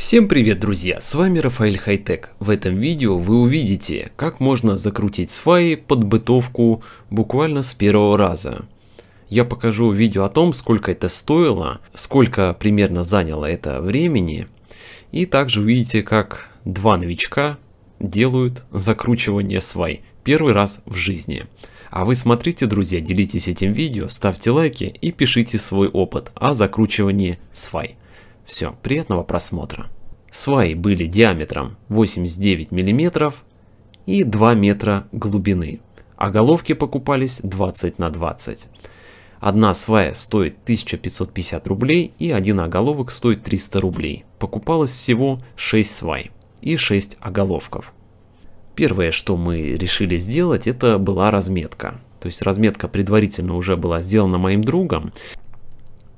Всем привет друзья, с вами Рафаэль Хайтек. В этом видео вы увидите, как можно закрутить сваи под бытовку буквально с первого раза. Я покажу видео о том, сколько это стоило, сколько примерно заняло это времени. И также увидите, как два новичка делают закручивание свай первый раз в жизни. А вы смотрите, друзья, делитесь этим видео, ставьте лайки и пишите свой опыт о закручивании свай. Все, приятного просмотра. Сваи были диаметром 89 мм и 2 метра глубины, а головки покупались 20 на 20. Одна свая стоит 1550 рублей и один оголовок стоит 300 рублей. Покупалось всего 6 свай и 6 оголовков. Первое, что мы решили сделать, это была разметка. То есть разметка предварительно уже была сделана моим другом.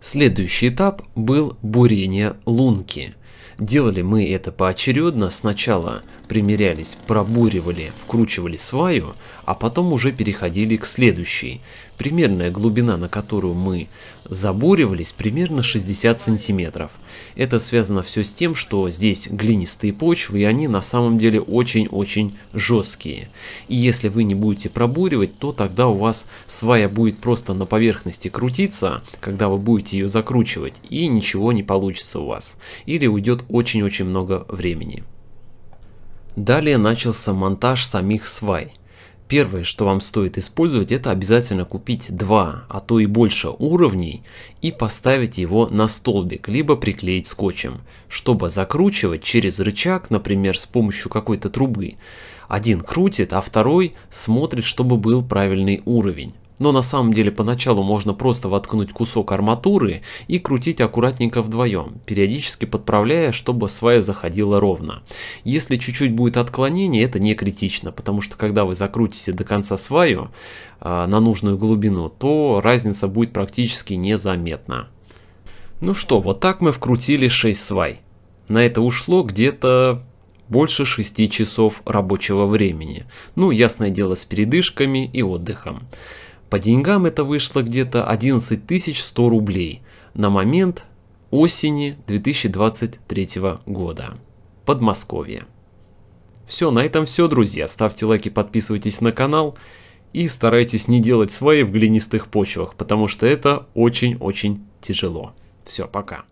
Следующий этап был бурение лунки. Делали мы это поочередно, сначала примерялись, пробуривали, вкручивали сваю, а потом уже переходили к следующей. Примерная глубина, на которую мы забуривались, примерно 60 сантиметров. Это связано все с тем, что здесь глинистые почвы, и они на самом деле очень-очень жесткие. И если вы не будете пробуривать, то тогда у вас свая будет просто на поверхности крутиться, когда вы будете ее закручивать, и ничего не получится у вас. Или у уйдет очень-очень много времени. Далее начался монтаж самих свай. Первое, что вам стоит использовать, это обязательно купить два, а то и больше уровней и поставить его на столбик, либо приклеить скотчем, чтобы закручивать через рычаг, например, с помощью какой-то трубы. Один крутит, а второй смотрит, чтобы был правильный уровень но на самом деле поначалу можно просто воткнуть кусок арматуры и крутить аккуратненько вдвоем, периодически подправляя, чтобы свая заходила ровно. Если чуть-чуть будет отклонение, это не критично, потому что когда вы закрутите до конца сваю э, на нужную глубину, то разница будет практически незаметна. Ну что, вот так мы вкрутили 6 свай. На это ушло где-то больше 6 часов рабочего времени. Ну, ясное дело, с передышками и отдыхом. По деньгам это вышло где-то 11 100 рублей на момент осени 2023 года. Подмосковье. Все, на этом все, друзья. Ставьте лайки, подписывайтесь на канал и старайтесь не делать свои в глинистых почвах, потому что это очень-очень тяжело. Все, пока.